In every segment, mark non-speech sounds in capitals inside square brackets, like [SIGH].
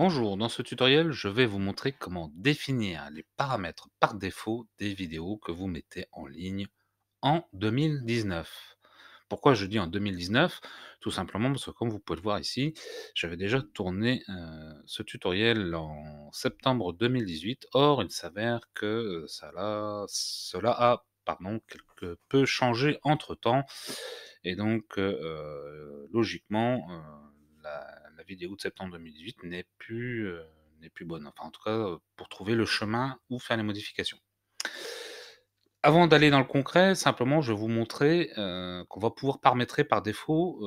Bonjour, dans ce tutoriel, je vais vous montrer comment définir les paramètres par défaut des vidéos que vous mettez en ligne en 2019. Pourquoi je dis en 2019 Tout simplement parce que comme vous pouvez le voir ici, j'avais déjà tourné euh, ce tutoriel en septembre 2018. Or, il s'avère que euh, ça cela a pardon, quelque peu changé entre-temps. Et donc, euh, logiquement, la, vidéo de septembre 2018 n'est plus, euh, n'est plus bonne. Enfin, en tout cas, euh, pour trouver le chemin où faire les modifications. Avant d'aller dans le concret, simplement, je vais vous montrer euh, qu'on va pouvoir paramétrer par défaut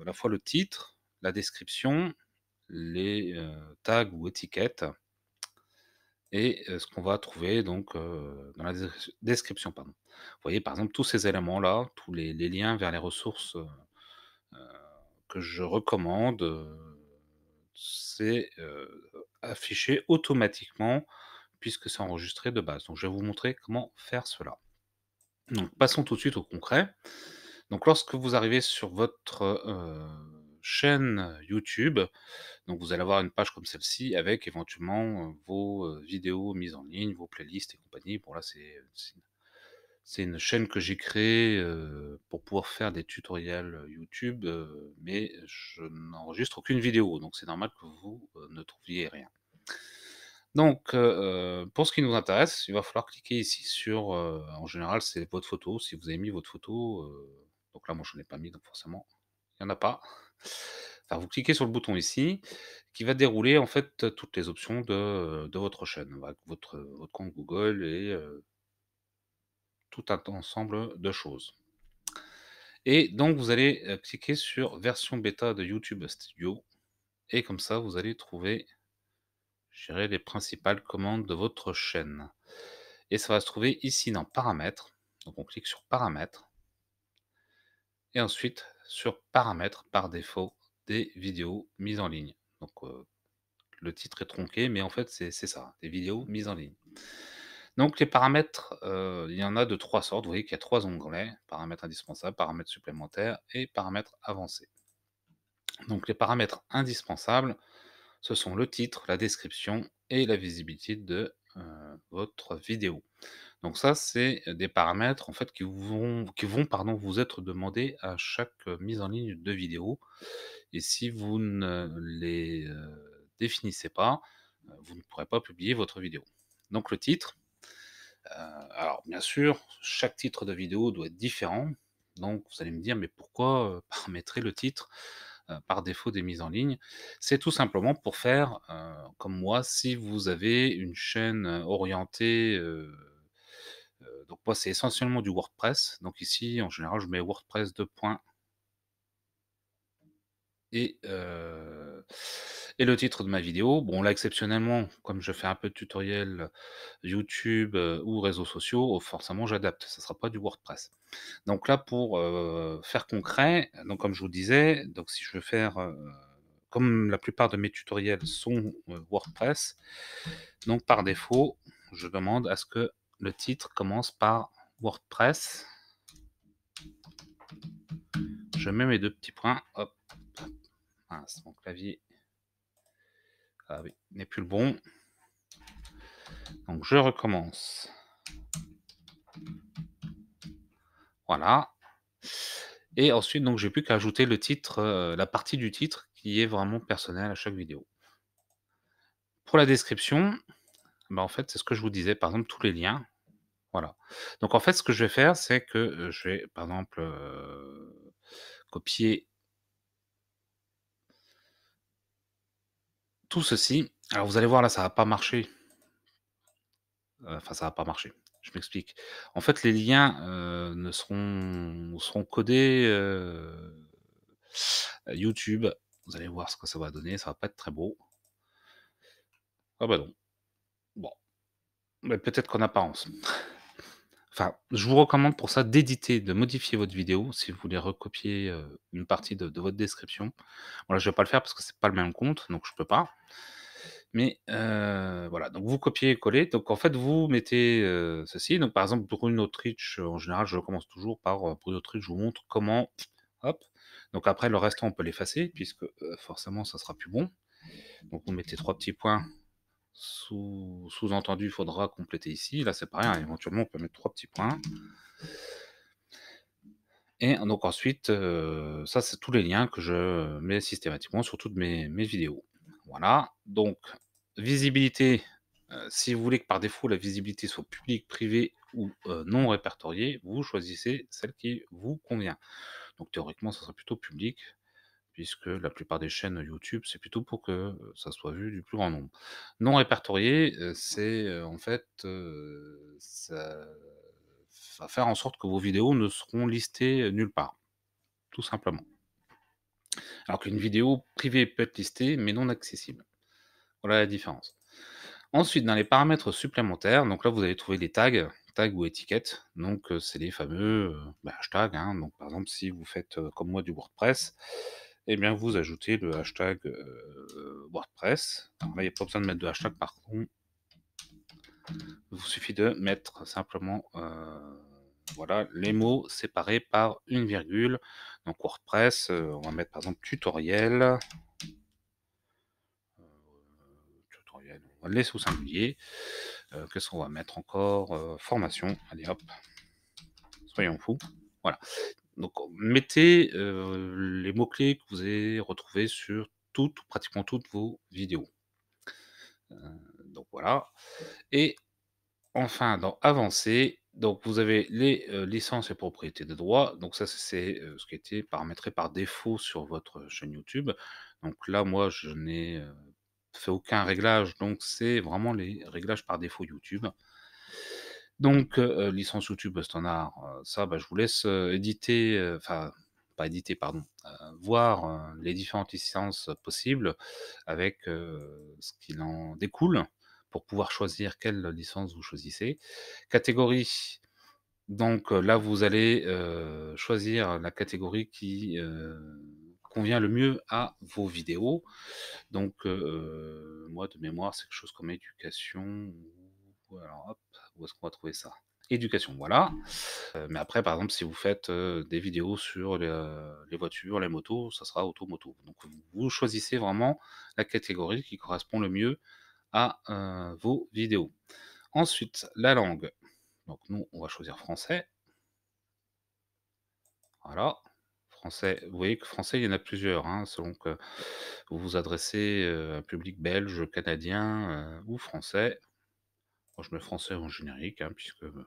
à la fois le titre, la description, les tags ou étiquettes et ce qu'on va trouver donc dans la description. Pardon. Vous voyez par exemple tous ces éléments-là, tous les, liens vers les ressources que je recommande, c'est affiché automatiquement puisque c'est enregistré de base. Donc je vais vous montrer comment faire cela. Donc passons tout de suite au concret. Donc lorsque vous arrivez sur votre chaîne YouTube, donc vous allez avoir une page comme celle-ci avec éventuellement vos vidéos mises en ligne, vos playlists et compagnie. Bon là c'est une chaîne que j'ai créée pour pouvoir faire des tutoriels YouTube, mais je n'enregistre aucune vidéo, donc c'est normal que vous ne trouviez rien. Donc, pour ce qui nous intéresse, il va falloir cliquer ici sur, en général, c'est votre photo. Si vous avez mis votre photo, donc là, moi, je n'en ai pas mis, donc forcément, il n'y en a pas. vous cliquez sur le bouton ici, qui va dérouler, en fait, toutes les options de, votre chaîne, votre, votre compte Google et tout un ensemble de choses. Et donc, vous allez euh, cliquer sur version bêta de YouTube Studio. Et comme ça, vous allez trouver gérer les principales commandes de votre chaîne. Et ça va se trouver ici dans paramètres. Donc on clique sur paramètres. Et ensuite sur paramètres par défaut des vidéos mises en ligne. Donc euh, le titre est tronqué, mais en fait c'est ça, des vidéos mises en ligne. Donc les paramètres, euh, il y en a de trois sortes. Vous voyez qu'il y a trois onglets, paramètres indispensables, paramètres supplémentaires et paramètres avancés. Donc les paramètres indispensables, ce sont le titre, la description et la visibilité de euh, votre vidéo. Donc ça, c'est des paramètres en fait qui vont, vont pardon, vous être demandés à chaque euh, mise en ligne de vidéo. Et si vous ne les définissez pas, vous ne pourrez pas publier votre vidéo. Donc le titre, euh, alors, bien sûr, chaque titre de vidéo doit être différent. Donc, vous allez me dire, mais pourquoi euh, [LAUGHS] paramétrer le titre euh, par défaut des mises en ligne C'est tout simplement pour faire, comme moi, si vous avez une chaîne orientée. donc, moi, c'est essentiellement du WordPress. Donc, ici, en général, je mets WordPress 2. Et et le titre de ma vidéo, bon là exceptionnellement, comme je fais un peu de tutoriel euh, YouTube euh, ou réseaux sociaux, oh, forcément j'adapte, ce ne sera pas du WordPress. Donc là pour euh, faire concret, donc comme je vous disais, donc si je veux faire, comme la plupart de mes tutoriels sont WordPress, donc par défaut, je demande à ce que le titre commence par WordPress. Je mets mes deux petits points, hop, mon clavier ah n'est plus le bon. Donc je recommence. Voilà. Et ensuite, donc j'ai plus qu'à ajouter le titre, euh, la partie du titre qui est vraiment personnelle à chaque vidéo. Pour la description, bah, en fait, c'est ce que je vous disais, par exemple, tous les liens. Voilà. Donc en fait, ce que je vais faire, c'est que euh, je vais, par exemple, euh, copier tout ceci, alors vous allez voir là, ça va pas marché. Euh, enfin, ça va pas marcher, Je m'explique. En fait, les liens euh, ne seront, seront codés euh, YouTube. Vous allez voir ce que ça va donner. Ça va pas être très beau. Ah bah non. Bon. Mais peut-être qu'on apparence. [LAUGHS] Enfin, je vous recommande pour ça d'éditer, de modifier votre vidéo si vous voulez recopier une partie de, votre description. Voilà, je ne vais pas le faire parce que ce n'est pas le même compte, donc je ne peux pas. Mais voilà, donc vous copiez et collez. Donc en fait, vous mettez ceci. Donc par exemple, Bruno Trich, en général, je commence toujours par Bruno Trich, je vous montre comment. Hop. Donc après, le restant, on peut l'effacer puisque forcément, ça sera plus bon. Donc vous mettez trois petits points sous-entendu, il faudra compléter ici. Là, c'est pareil. éventuellement, on peut mettre trois petits points. Et donc ensuite, euh, ça, c'est tous les liens que je mets systématiquement sur toutes mes, vidéos. Voilà. Donc, visibilité. Euh, si vous voulez que par défaut la visibilité soit publique, privée ou euh, non répertoriée, vous choisissez celle qui vous convient. Donc théoriquement, ce sera plutôt public puisque la plupart des chaînes YouTube, c'est plutôt pour que ça soit vu du plus grand nombre. Non répertorié, c'est en fait, ça va faire en sorte que vos vidéos ne seront listées nulle part, tout simplement. Alors qu'une vidéo privée peut être listée, mais non accessible. Voilà la différence. Ensuite, dans les paramètres supplémentaires, donc là, vous allez trouver les tags, tags ou étiquettes. Donc, c'est les fameux bah, hashtags. Hein. Donc, par exemple, si vous faites comme moi du WordPress, eh bien, vous ajoutez le hashtag euh, WordPress. il n'y a pas besoin de mettre de hashtag, par contre, il vous suffit de mettre simplement euh, voilà, les mots séparés par une virgule. Donc WordPress, euh, on va mettre par exemple tutoriel. tutoriel, on va laisser au singulier. Qu'est-ce qu'on va mettre encore Formation. Allez hop, soyons fous. Voilà. Donc, mettez les mots-clés que vous avez retrouvés sur toutes pratiquement toutes vos vidéos. donc voilà. Et enfin, dans Avancer, donc vous avez les licences et propriétés de droit. Donc ça, c'est ce qui était paramétré par défaut sur votre chaîne YouTube. Donc là, moi, je n'ai fait aucun réglage. Donc c'est vraiment les réglages par défaut YouTube. Donc, licence YouTube standard, ça, bah, je vous laisse éditer, enfin, pas éditer, pardon, voir les différentes licences possibles avec ce qu'il en découle pour pouvoir choisir quelle licence vous choisissez. Catégorie, donc là, vous allez choisir la catégorie qui convient le mieux à vos vidéos. Donc, moi, de mémoire, c'est quelque chose comme éducation. Où est-ce qu'on va trouver ça Éducation, voilà. Euh, mais après, par exemple, si vous faites euh, des vidéos sur euh, les, voitures, les motos, ça sera auto-moto. Donc, vous choisissez vraiment la catégorie qui correspond le mieux à vos vidéos. Ensuite, la langue. Donc, nous, on va choisir français. Voilà. Français, vous voyez que français, il y en a plusieurs, hein, selon que vous vous adressez à un public belge, canadien ou français je mets français en générique, hein, puisque euh,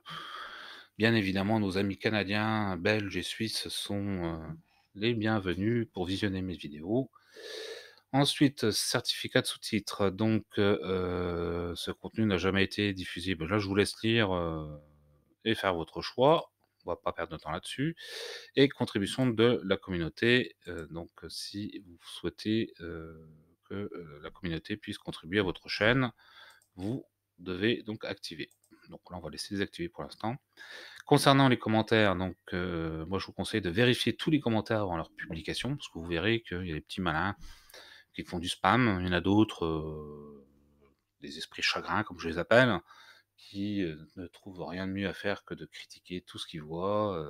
bien évidemment, nos amis canadiens, belges et suisses sont euh, les bienvenus pour visionner mes vidéos. Ensuite, certificat de sous-titres. Donc, euh, ce contenu n'a jamais été diffusé. Ben là, je vous laisse lire et faire votre choix. On ne va pas perdre de temps là-dessus. Et contribution de la communauté. donc, si vous souhaitez que la communauté puisse contribuer à votre chaîne, vous devez donc activer. Donc là, on va laisser désactiver pour l'instant. Concernant les commentaires, donc euh, moi je vous conseille de vérifier tous les commentaires avant leur publication, parce que vous verrez qu'il y a des petits malins qui font du spam, il y en a d'autres, euh, des esprits chagrins comme je les appelle, qui euh, ne trouvent rien de mieux à faire que de critiquer tout ce qu'ils voient.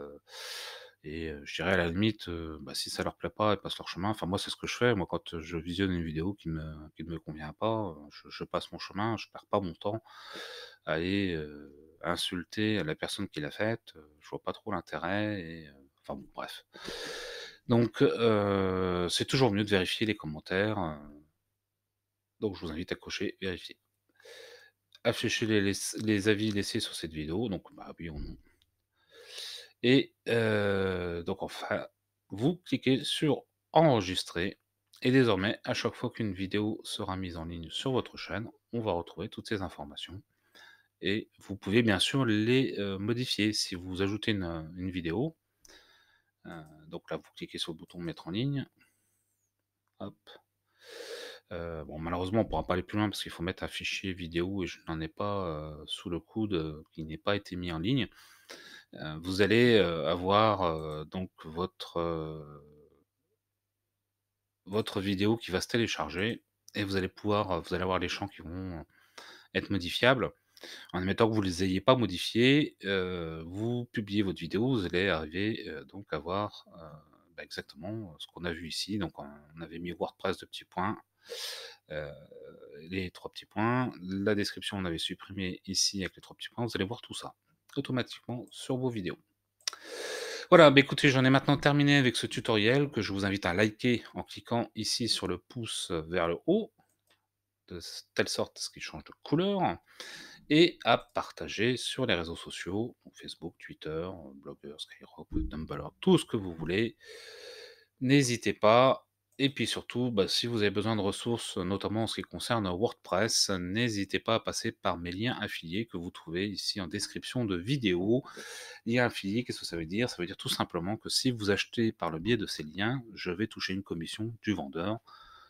Et je dirais à la limite, bah, si ça leur plaît pas, ils passent leur chemin. Enfin, moi, c'est ce que je fais. Moi, quand je visionne une vidéo qui, me, ne me convient pas, je, passe mon chemin, je perds pas mon temps à aller insulter la personne qui l'a faite. Je vois pas trop l'intérêt. Et, enfin, bon, bref. Donc, c'est toujours mieux de vérifier les commentaires. Donc, je vous invite à cocher vérifier. afficher les, avis laissés sur cette vidéo. Donc, bah oui on... Et donc, enfin, vous cliquez sur enregistrer. Et désormais, à chaque fois qu'une vidéo sera mise en ligne sur votre chaîne, on va retrouver toutes ces informations. Et vous pouvez bien sûr les modifier si vous ajoutez une, vidéo. donc là, vous cliquez sur le bouton mettre en ligne. Hop. bon, malheureusement, on ne pourra pas aller plus loin parce qu'il faut mettre un fichier vidéo et je n'en ai pas sous le coude qui n'ait pas été mis en ligne. Euh, vous allez euh, avoir euh, donc votre, votre vidéo qui va se télécharger et vous allez pouvoir vous allez avoir les champs qui vont être modifiables. En admettant que vous ne les ayez pas modifiés, vous publiez votre vidéo, vous allez arriver donc à voir bah, exactement ce qu'on a vu ici. Donc on avait mis WordPress de petits points, les trois petits points, la description on avait supprimé ici avec les trois petits points, vous allez voir tout ça automatiquement sur vos vidéos. Voilà, bah, écoutez, j'en ai maintenant terminé avec ce tutoriel que je vous invite à liker en cliquant ici sur le pouce vers le haut, de telle sorte qu'il change de couleur, et à partager sur les réseaux sociaux, Facebook, Twitter, Blogger, Skyrock, Dumbledore, tout ce que vous voulez. N'hésitez pas et puis surtout, bah, si vous avez besoin de ressources, notamment en ce qui concerne WordPress, n'hésitez pas à passer par mes liens affiliés que vous trouvez ici en description de vidéo. Lien affilié, qu'est-ce que ça veut dire Ça veut dire tout simplement que si vous achetez par le biais de ces liens, je vais toucher une commission du vendeur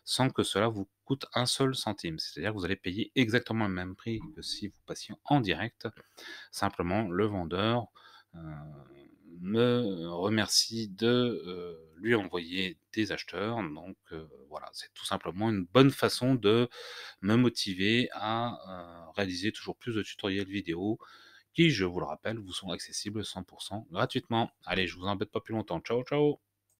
sans que cela vous coûte un seul centime. C'est-à-dire que vous allez payer exactement le même prix que si vous passiez en direct. Simplement, le vendeur... Euh, me euh, remercie de euh, lui envoyer des acheteurs. Donc euh, voilà, c'est tout simplement une bonne façon de me motiver à réaliser toujours plus de tutoriels vidéo qui, je vous le rappelle, vous sont accessibles 100% gratuitement. Allez, je vous embête pas plus longtemps. Ciao, ciao